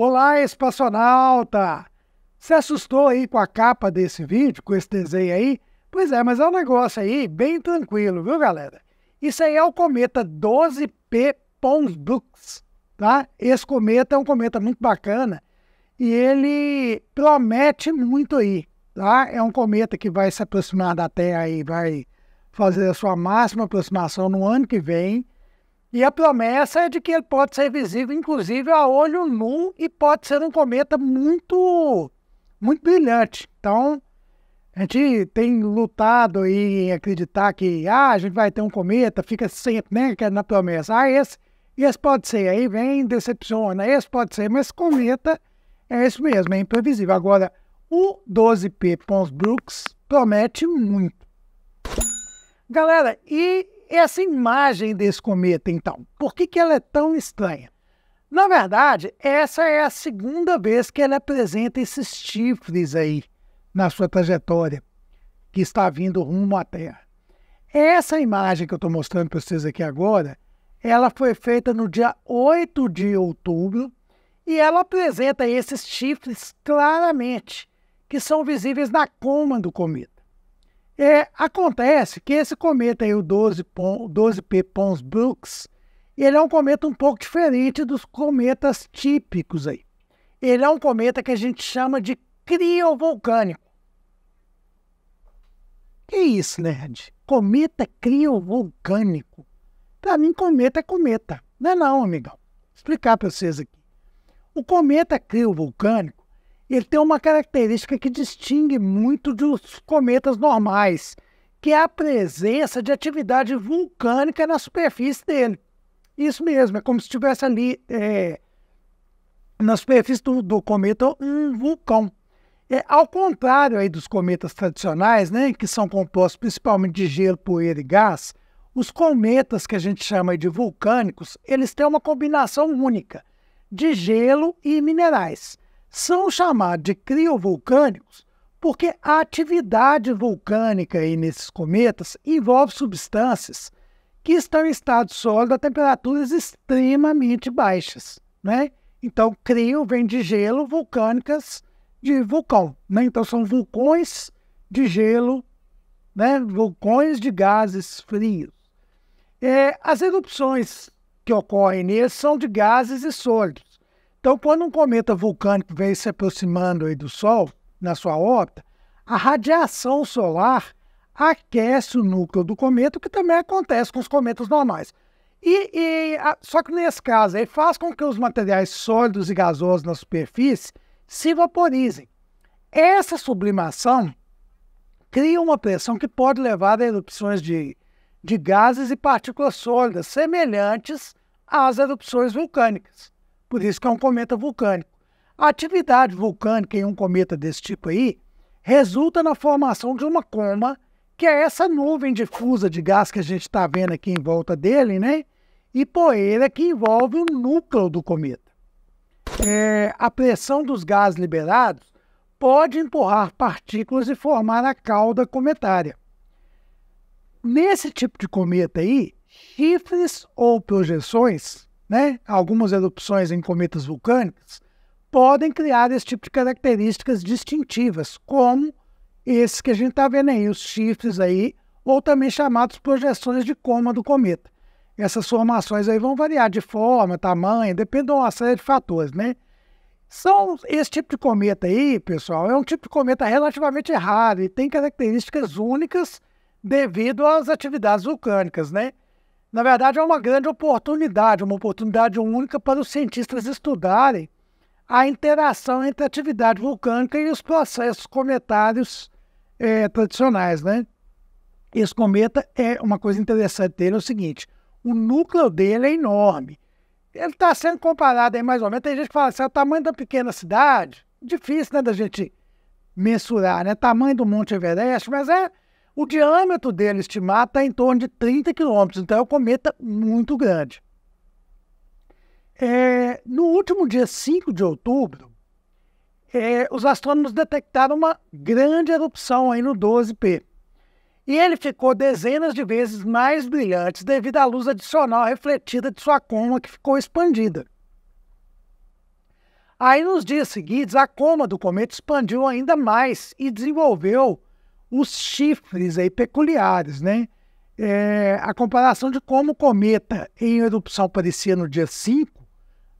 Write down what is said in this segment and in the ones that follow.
Olá, espaçonauta! Se assustou aí com a capa desse vídeo, com esse desenho aí? Pois é, mas é um negócio aí bem tranquilo, viu, galera? Isso aí é o cometa 12P Pons-Dux, tá? Esse cometa é um cometa muito bacana e ele promete muito aí, tá? É um cometa que vai se aproximar da Terra e vai fazer a sua máxima aproximação no ano que vem. E a promessa é de que ele pode ser visível, inclusive a olho nu, e pode ser um cometa muito, muito brilhante. Então, a gente tem lutado em acreditar que ah, a gente vai ter um cometa, fica sempre né, é na promessa. Ah, esse, esse pode ser, aí vem, decepciona, esse pode ser, mas cometa é isso mesmo, é imprevisível. Agora, o 12P Pons Brooks promete muito. Galera, e essa imagem desse cometa, então? Por que, que ela é tão estranha? Na verdade, essa é a segunda vez que ela apresenta esses chifres aí na sua trajetória, que está vindo rumo à Terra. Essa imagem que eu estou mostrando para vocês aqui agora, ela foi feita no dia 8 de outubro e ela apresenta esses chifres claramente, que são visíveis na coma do cometa. É, acontece que esse cometa aí, o 12, 12P Pons Brooks, ele é um cometa um pouco diferente dos cometas típicos aí. Ele é um cometa que a gente chama de criovolcânico. Que isso, nerd? Né, cometa criovolcânico. Para mim, cometa é cometa. Não é não, amigão. Vou explicar para vocês aqui. O cometa criovolcânico ele tem uma característica que distingue muito dos cometas normais, que é a presença de atividade vulcânica na superfície dele. Isso mesmo, é como se estivesse ali é, na superfície do, do, cometa um vulcão. É, ao contrário aí dos cometas tradicionais, né, que são compostos principalmente de gelo, poeira e gás, os cometas que a gente chama de vulcânicos, eles têm uma combinação única de gelo e minerais são chamados de criovolcânicos porque a atividade vulcânica aí nesses cometas envolve substâncias que estão em estado sólido a temperaturas extremamente baixas, né? Então, crio vem de gelo, vulcânicas de vulcão, né? Então, são vulcões de gelo, né? Vulcões de gases frios. É, as erupções que ocorrem neles são de gases e sólidos. Então, quando um cometa vulcânico vem se aproximando aí do Sol, na sua órbita, a radiação solar aquece o núcleo do cometa, o que também acontece com os cometas normais. E, e a, só que nesse caso aí faz com que os materiais sólidos e gasosos na superfície se vaporizem. Essa sublimação cria uma pressão que pode levar a erupções de, de gases e partículas sólidas semelhantes às erupções vulcânicas. Por isso que é um cometa vulcânico. A atividade vulcânica em um cometa desse tipo aí resulta na formação de uma coma, que é essa nuvem difusa de gás que a gente está vendo aqui em volta dele, né? E poeira que envolve o núcleo do cometa. É, a pressão dos gases liberados pode empurrar partículas e formar a cauda cometária. Nesse tipo de cometa aí, chifres ou projeções né, algumas erupções em cometas vulcânicas, podem criar esse tipo de características distintivas, como esses que a gente está vendo aí, os chifres aí, ou também chamados projeções de coma do cometa. Essas formações aí vão variar de forma, tamanho, dependendo de uma série de fatores, né? São esse tipo de cometa aí, pessoal, é um tipo de cometa relativamente raro e tem características únicas devido às atividades vulcânicas, né? na verdade, é uma grande oportunidade, uma oportunidade única para os cientistas estudarem a interação entre a atividade vulcânica e os processos cometários é, tradicionais. Né? Esse cometa é uma coisa interessante dele é o seguinte: o núcleo dele é enorme. Ele está sendo comparado aí mais ou menos. Tem gente que fala assim: é o tamanho da pequena cidade. Difícil né, da gente mensurar, né? Tamanho do Monte Everest, mas é o diâmetro dele estimado está em torno de 30 quilômetros, então é um cometa muito grande. É, no último dia 5 de outubro, é, os astrônomos detectaram uma grande erupção aí no 12P. E ele ficou dezenas de vezes mais brilhante devido à luz adicional refletida de sua coma que ficou expandida. Aí, nos dias seguintes, a coma do cometa expandiu ainda mais e desenvolveu os chifres aí peculiares, né? É, a comparação de como o cometa em erupção parecia no dia 5,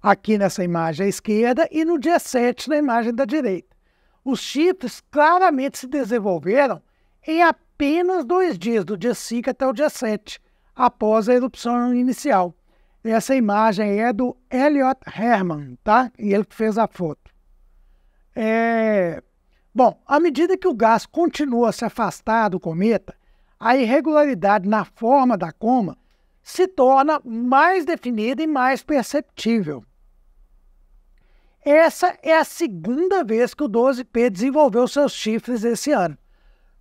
aqui nessa imagem à esquerda, e no dia 7 na imagem da direita. Os chifres claramente se desenvolveram em apenas dois dias, do dia 5 até o dia 7, após a erupção inicial. Essa imagem é do Elliot Herman, tá? E ele fez a foto. É, Bom, à medida que o gás continua a se afastar do cometa, a irregularidade na forma da coma se torna mais definida e mais perceptível. Essa é a segunda vez que o 12P desenvolveu seus chifres esse ano.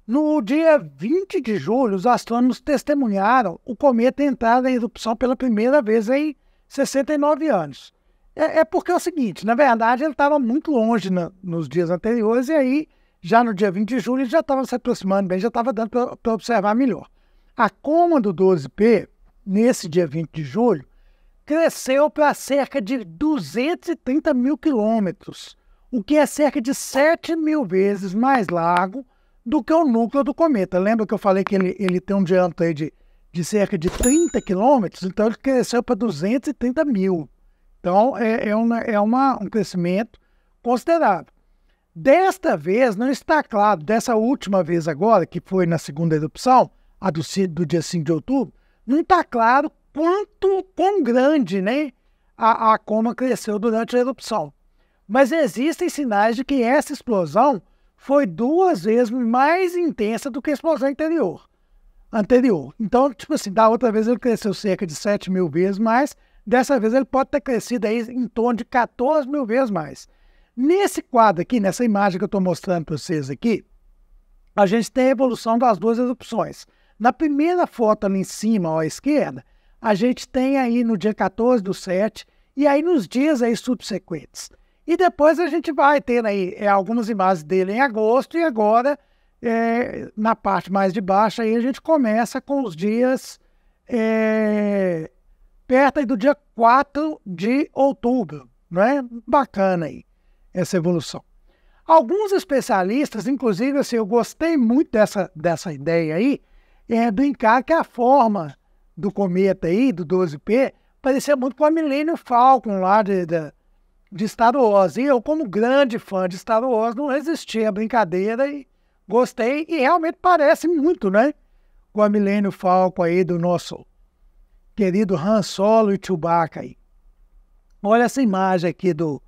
No dia 20 de julho, os astrônomos testemunharam o cometa entrar em erupção pela primeira vez em 69 anos. É, é, porque é o seguinte, na verdade ele estava muito longe na, nos dias anteriores e aí já no dia 20 de julho ele já estava se aproximando bem, já estava dando para observar melhor. A coma do 12P, nesse dia 20 de julho, cresceu para cerca de 230 mil quilômetros, o que é cerca de 7 mil vezes mais largo do que o núcleo do cometa. Lembra que eu falei que ele, ele tem um diâmetro de, de cerca de 30 quilômetros? Então ele cresceu para 230 mil. Então, é, é, uma, né, é uma, um crescimento considerável. Desta vez, não está claro, dessa última vez agora, que foi na segunda erupção, a do, do dia 5 de outubro, não está claro quanto, quão grande né, a, a coma cresceu durante a erupção. Mas existem sinais de que essa explosão foi duas vezes mais intensa do que a explosão anterior. anterior. Então, tipo assim, da outra vez ele cresceu cerca de 7 mil vezes mais, Dessa vez ele pode ter crescido aí em torno de 14 mil vezes mais. Nesse quadro aqui, nessa imagem que eu estou mostrando para vocês aqui, a gente tem a evolução das duas erupções. Na primeira foto ali em cima, ó, à esquerda, a gente tem aí no dia 14 do 7 e aí nos dias aí subsequentes. E depois a gente vai tendo aí é, algumas imagens dele em agosto e agora é, na parte mais de baixo aí a gente começa com os dias é, perto do dia 4 de outubro. Não é? Bacana aí essa evolução. Alguns especialistas, inclusive, assim, eu gostei muito dessa, dessa ideia aí, é brincar que a forma do cometa aí, do 12P, parecia muito com a Milênio Falcon lá de, de, de Star Wars. E eu, como grande fã de Star Wars, não resisti à brincadeira e gostei. E realmente parece muito, né? Com a Milênio Falcon aí do nosso querido Han Solo e Chewbacca aí. Olha essa imagem aqui do,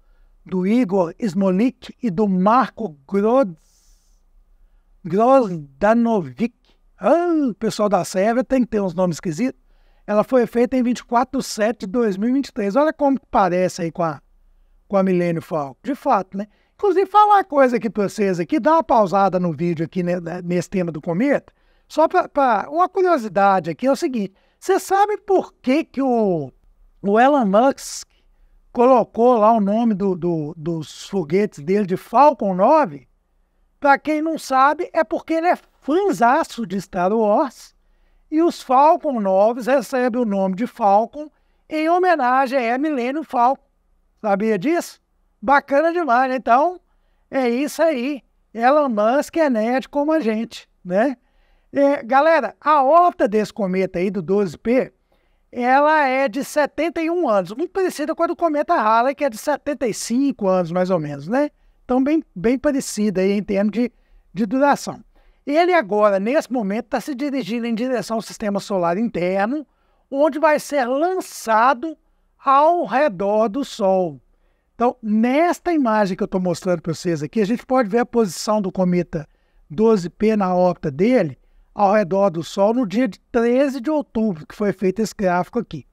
do Igor Smolik e do Marco Groz, Grozdanovic. Ah, o pessoal da Sérvia tem que ter uns nomes esquisitos. Ela foi feita em 24 de 7 de 2023. Olha como parece aí com a, com a Milênio Falco. De fato, né? Inclusive, falar uma coisa aqui para vocês aqui, dá uma pausada no vídeo aqui né, nesse tema do cometa, só para uma curiosidade aqui, é o seguinte, você sabe por que, que o, o Elon Musk colocou lá o nome do, do, dos foguetes dele de Falcon 9? Para quem não sabe, é porque ele é fãzaço de Star Wars e os Falcon 9 recebem o nome de Falcon em homenagem a Millennium Falcon. Sabia disso? Bacana demais. Né? Então, é isso aí. Elon Musk é nerd como a gente, né? É, galera, a órbita desse cometa aí do 12P, ela é de 71 anos, muito parecida com a do cometa Halley, que é de 75 anos mais ou menos, né? Então bem, bem parecida aí em termos de, de duração. Ele agora, nesse momento, está se dirigindo em direção ao sistema solar interno, onde vai ser lançado ao redor do Sol. Então, nesta imagem que eu estou mostrando para vocês aqui, a gente pode ver a posição do cometa 12P na órbita dele, ao redor do Sol no dia de 13 de outubro, que foi feito esse gráfico aqui.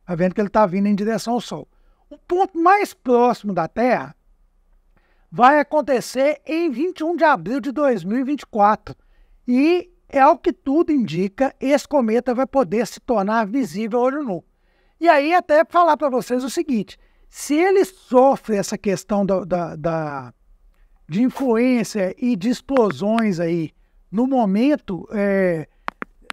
Está vendo que ele está vindo em direção ao Sol. O ponto mais próximo da Terra vai acontecer em 21 de abril de 2024. E, é o que tudo indica, esse cometa vai poder se tornar visível a olho nu. E aí, até falar para vocês o seguinte: se ele sofre essa questão da, da, da de influência e de explosões aí no momento, é,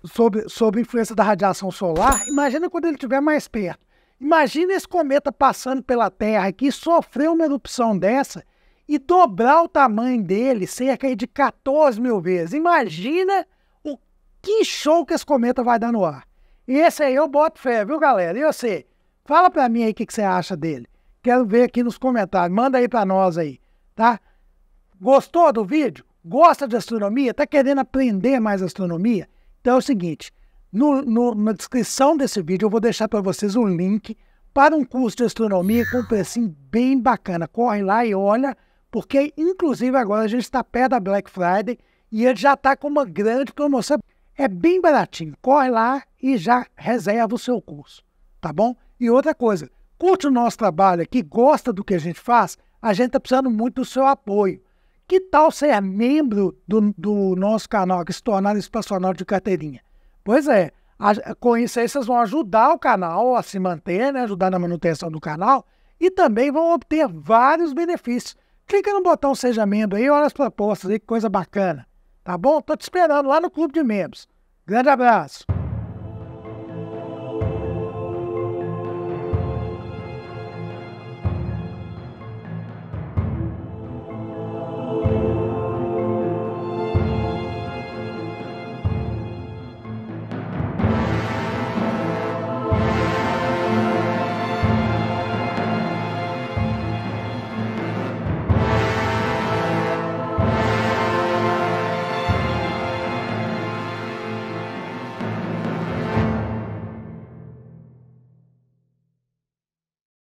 sob, sob influência da radiação solar, imagina quando ele estiver mais perto. Imagina esse cometa passando pela Terra aqui, sofrer uma erupção dessa e dobrar o tamanho dele cerca de 14 mil vezes. Imagina o que show que esse cometa vai dar no ar. E esse aí eu boto fé, viu, galera? E você? Fala pra mim aí o que, que você acha dele. Quero ver aqui nos comentários. Manda aí pra nós aí, tá? Gostou do vídeo? gosta de astronomia, está querendo aprender mais astronomia? Então é o seguinte, no, no, na descrição desse vídeo eu vou deixar para vocês um link para um curso de astronomia com um precinho bem bacana. Corre lá e olha, porque inclusive agora a gente está perto da Black Friday e ele já está com uma grande promoção. É bem baratinho. Corre lá e já reserva o seu curso, tá bom? E outra coisa, curte o nosso trabalho aqui, gosta do que a gente faz, a gente está precisando muito do seu apoio. Que tal ser é membro do, do nosso canal que se tornar espaçonauta de carteirinha? Pois é, a, com isso aí vocês vão ajudar o canal a se manter, né? ajudar na manutenção do canal e também vão obter vários benefícios. Clica no botão Seja Membro aí, olha as propostas aí, que coisa bacana. Tá bom? Tô te esperando lá no Clube de Membros. Grande abraço!